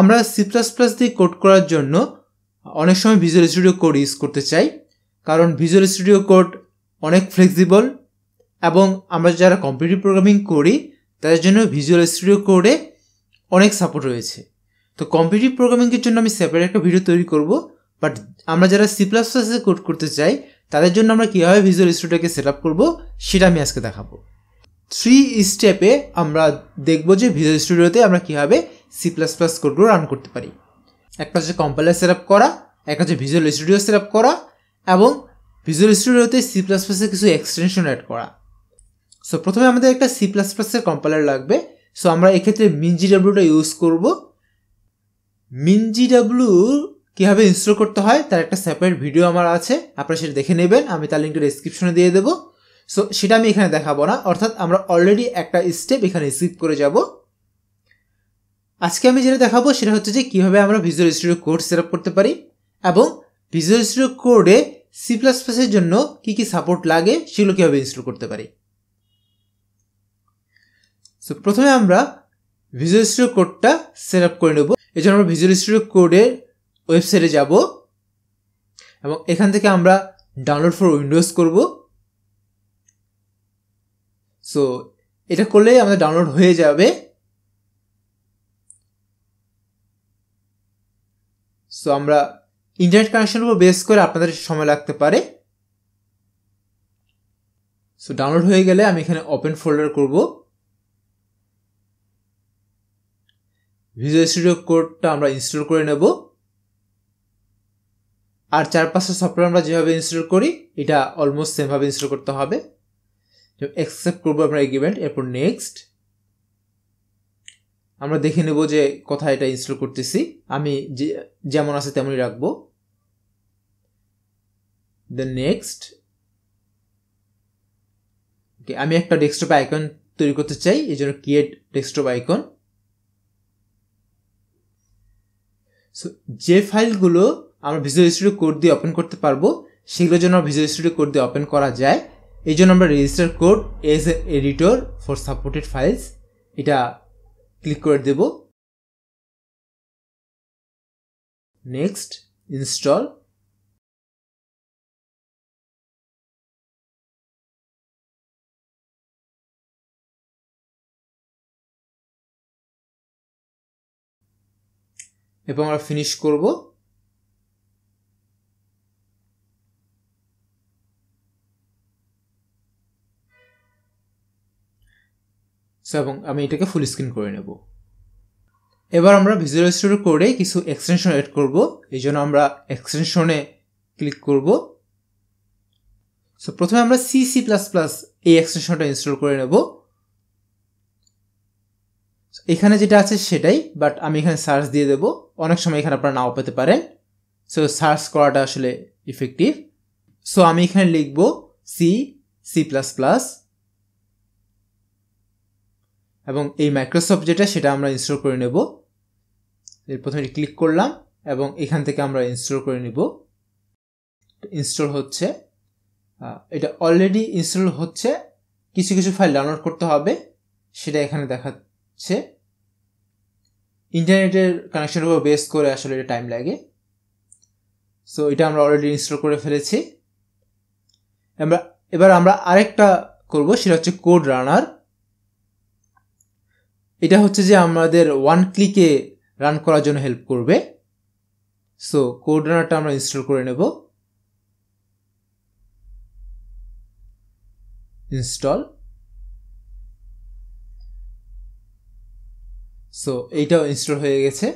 আমরা C plus plus দিয়ে code করার জন্য অনেক সময় ভিজুয়াল স্টুডিও কোড ইউজ করতে চাই কারণ ভিজুয়াল স্টুডিও কোড অনেক ফ্লেক্সিবল এবং আমরা যারা কম্পিউটার প্রোগ্রামিং করি তাদের জন্য ভিজুয়াল স্টুডিও কোডে অনেক সাপোর্ট রয়েছে তো কম্পিটিভ প্রোগ্রামিংয়ের জন্য আমি সেপারেট একটা ভিডিও তৈরি করব বাট আমরা যারা সি প্লাস প্লাসে কোড করতে চাই তাদের জন্য আমরা কীভাবে ভিজুয়াল স্টুডিওকে সেট আপ করবো সেটা আমি আজকে দেখাবো থ্রি স্টেপে আমরা দেখব যে ভিজুয়াল স্টুডিওতে আমরা কীভাবে সি প্লাস প্লাস কোডগুলো রান করতে পারি একটা হচ্ছে কম্পাইলার সেট আপ করা এক হচ্ছে ভিজুয়াল স্টুডিও সেট আপ করা এবং ভিজুয়াল স্টুডিওতে সি প্লাস প্লাসের কিছু এক্সটেনশন অ্যাড করা সো প্রথমে আমাদের একটা সি প্লাস প্লাসের কম্পাইলার লাগবে সো আমরা এক্ষেত্রে মিনজি ডাব্লিউটা ইউজ করব মিনজি ডাব্লিউ কীভাবে ইনস্টল করতে হয় তার একটা সেপারেট ভিডিও আমার আছে আপনারা সেটা দেখে নেবেন আমি তার লিঙ্কটা ডিসক্রিপশনে দিয়ে দেবো সো সেটা আমি এখানে দেখাবো না অর্থাৎ আমরা অলরেডি একটা স্টেপ এখানে স্কিপ করে যাবো আজকে আমি যেটা দেখাবো সেটা হচ্ছে যে কীভাবে আমরা ভিজুয়াল স্টুডিও কোড সেট করতে পারি এবং ভিজুয়াল স্টুডিও কোডে সি প্লাস প্লাসের জন্য কী কী সাপোর্ট লাগে সেগুলো কীভাবে ইনস্টল করতে পারি সো প্রথমে আমরা ভিজুয়াল স্টুডিও কোডটা সেট আপ করে নেব এই জন্য আমরা ভিজুয়াল স্টুডিও কোডের ওয়েবসাইটে যাব এবং এখান থেকে আমরা ডাউনলোড ফর উইন্ডোজ করব সো এটা করলে আমাদের ডাউনলোড হয়ে যাবে সো আমরা ইন্টারনেট কানেকশনের উপর বেস করে আপনাদের সময় লাগতে পারে সো ডাউনলোড হয়ে গেলে আমি এখানে ওপেন ফোল্ডার করব ভিজুয়াল স্টুডিও কোডটা আমরা ইনস্টল করে নেব আর পাঁচটা সফটওয়্যার আমরা যেভাবে ইনস্টল করি এটা অলমোস্ট সেমভাবে ইনস্টল করতে হবে অ্যাকসেপ্ট করবো আমরা এগ্রিমেন্ট এরপর নেক্সট আমরা দেখে নেব যে কোথায় এটা ইনস্টল করতেছি আমি যেমন আছে তেমনই রাখবো দেন নেক্সট ওকে আমি একটা ডেস্কটপ আইকন তৈরি করতে চাই এই জন্য ক্রিয়েট ডেস্কটপ আইকন সো যে ফাইলগুলো আমরা ভিজুয়াল স্টুডিও কোড দিয়ে ওপেন করতে পারবো সেগুলোর জন্য ভিজুয়াল স্টুডিও কোড দিয়ে ওপেন করা যায় এই জন্য আমরা register code as editor for supported files এটা ক্লিক করে দেব নেক্সট ইনস্টল এবং আমরা ফিনিশ করবো সো এবং আমি এটাকে ফুল স্ক্রিন করে নেব এবার আমরা ভিজুয়াল স্টোর করে কিছু এক্সটেনশন এড করব এই জন্য আমরা এক্সটেনশনে ক্লিক করব সো প্রথমে আমরা সি সি প্লাস প্লাস এই এক্সটেনশনটা ইনস্টল করে নেব এখানে যেটা আছে সেটাই বাট আমি এখানে সার্চ দিয়ে দেব অনেক সময় এখানে আপনারা নাও পেতে পারেন সো সার্চ করাটা আসলে ইফেক্টিভ সো আমি এখানে লিখব সি সি প্লাস প্লাস এবং এই মাইক্রোসফট যেটা সেটা আমরা ইনস্টল করে নেব এর প্রথমে ক্লিক করলাম এবং এখান থেকে আমরা ইনস্টল করে নেব ইনস্টল হচ্ছে এটা অলরেডি ইনস্টল হচ্ছে কিছু কিছু ফাইল ডাউনলোড করতে হবে সেটা এখানে দেখাচ্ছে ইন্টারনেটের কানেকশনের উপর বেস করে আসলে এটা টাইম লাগে সো এটা আমরা অলরেডি ইনস্টল করে ফেলেছি আমরা এবার আমরা আরেকটা করব সেটা হচ্ছে কোড রানার এটা হচ্ছে যে আমাদের ওয়ান ক্লিকে রান করার জন্য হেল্প করবে সো কোড রানারটা আমরা ইনস্টল করে নেব ইনস্টল সো এইটাও ইনস্টল হয়ে গেছে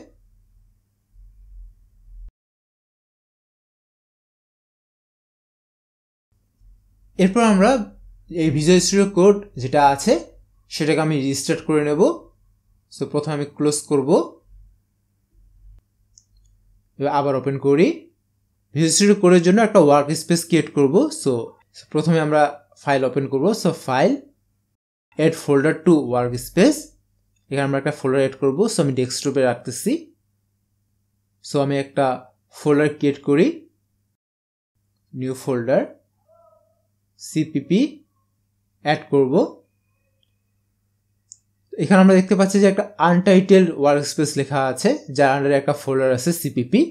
এরপর আমরা এই ভিজুয়াল স্টুডিও কোড যেটা আছে সেটাকে আমি রিস্টার্ট করে নেবো সো প্রথমে আমি ক্লোজ করব আবার ওপেন করি ভিজিট করার জন্য একটা ওয়ার্ক স্পেস ক্রিয়েট করব সো প্রথমে আমরা ফাইল ওপেন করব so file add folder to workspace এখানে আমরা একটা ফোল্ডার এড করব সো আমি ডেস্কটপে রাখতেছি সো আমি একটা ফোল্ডার ক্রিয়েট করি নিউ ফোল্ডার সিপিপি অ্যাড করবো এখানে আমরা দেখতে পাচ্ছি যে একটা আনটাইটেল ওয়ার্ক স্পেস লেখা আছে যার আন্ডারে একটা ফোল্ডার আছে সিপিপি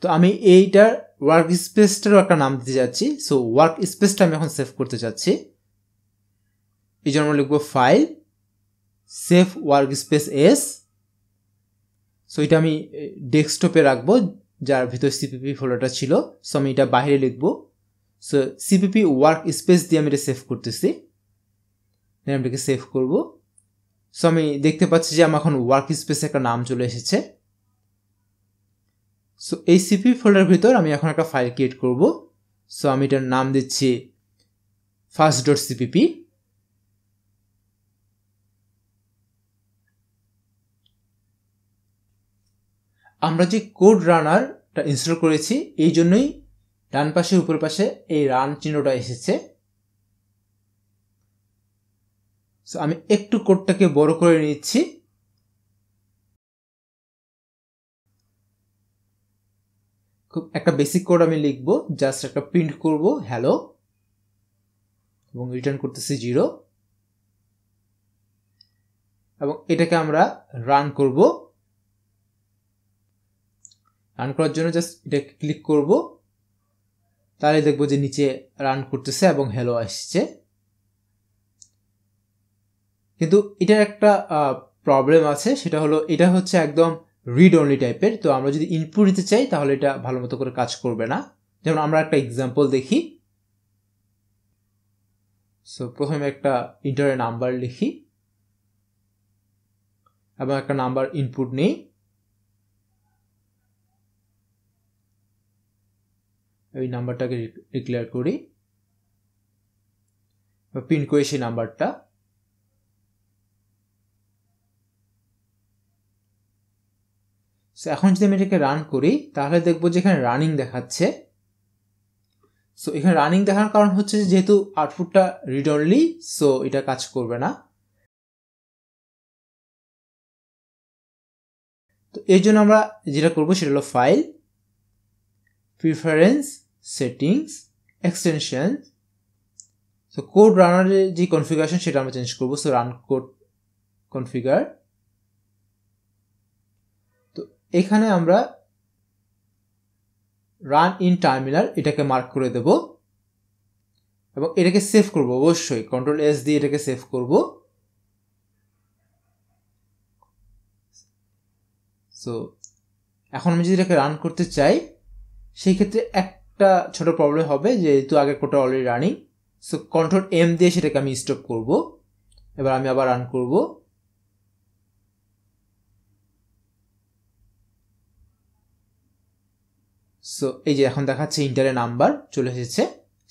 তো আমি এইটার ওয়ার্ক স্পেসটারও একটা নাম দিতে যাচ্ছি সো ওয়ার্ক স্পেসটা আমি এখন সেভ করতে চাচ্ছি এই জন্য আমরা লিখবো file save workspace as so এটা আমি ডেস্কটপে রাখবো যার ভিতর সিপিপি ফোল্ডারটা ছিল সো আমি এটা বাইরে লিখবো সো সিপিপি ওয়ার্ক স্পেস দিয়ে আমি এটা সেভ করতেছি আমি এটাকে সেভ করবো সো আমি দেখতে পাচ্ছি যে আমার এখন ওয়ার্ক স্পেসে একটা নাম চলে এসেছে সো এই সিপি ফোল্ডার ভিতর আমি এখন একটা ফাইল ক্রিয়েট করব সো আমি এটার নাম দিচ্ছি ফার্স্ট ডট সিপিপি আমরা যে কোড রানারটা ইনস্টল করেছি এই জন্যই ডান পাশে উপর পাশে এই রান চিহ্নটা এসেছে সো আমি একটু কোডটাকে বড় করে নিচ্ছি খুব একটা বেসিক কোড আমি লিখব জাস্ট একটা প্রিন্ট করব হ্যালো এবং রিটার্ন করতেছি জিরো এবং এটাকে আমরা রান করব রান করার জন্য জাস্ট এটাকে ক্লিক করব তাহলে দেখবো যে নিচে রান করতেছে এবং হ্যালো আসছে কিন্তু এটার একটা প্রবলেম আছে সেটা হলো এটা হচ্ছে একদম রিড অনলি টাইপের তো আমরা যদি ইনপুট দিতে চাই তাহলে এটা ভালো মতো করে কাজ করবে না যেমন আমরা একটা এক্সাম্পল দেখি সো প্রথমে একটা ইন্টারের নাম্বার লিখি এবং একটা নাম্বার ইনপুট নেই ওই নাম্বারটাকে ডিক্লেয়ার করি বা করি সেই নাম্বারটা সো এখন যদি আমি এটাকে রান করি তাহলে দেখব যে এখানে রানিং দেখাচ্ছে সো এখানে রানিং দেখার কারণ হচ্ছে যেহেতু আউটপুটটা রিড অনলি সো এটা কাজ করবে না তো এর জন্য আমরা যেটা করব সেটা হলো file preference settings extension so code রানারের যে কনফিগারেশন সেটা আমরা চেঞ্জ করবো সো রান কোড কনফিগার এখানে আমরা রান ইন টার্মিনাল এটাকে মার্ক করে দেব এবং এটাকে সেভ করব অবশ্যই কন্ট্রোল এস দিয়ে এটাকে সেভ করব সো এখন আমি যদি এটাকে রান করতে চাই সেই ক্ষেত্রে একটা ছোট প্রবলেম হবে যেহেতু আগে কোটা already running so control M দিয়ে সেটাকে আমি স্টপ করব এবার আমি আবার রান করবো সো এই যে এখন দেখাচ্ছে ইন্টারের নাম্বার চলে এসেছে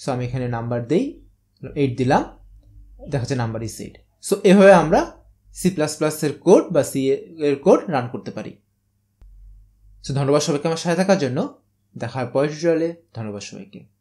সো আমি এখানে নাম্বার দিই এইট দিলাম দেখাচ্ছে নাম্বার ইস এইট সো এভাবে আমরা সি প্লাস প্লাসের কোড বা সি এর কোড রান করতে পারি সো ধন্যবাদ সবাইকে আমার সাথে থাকার জন্য দেখা হয় পরের ধন্যবাদ সবাইকে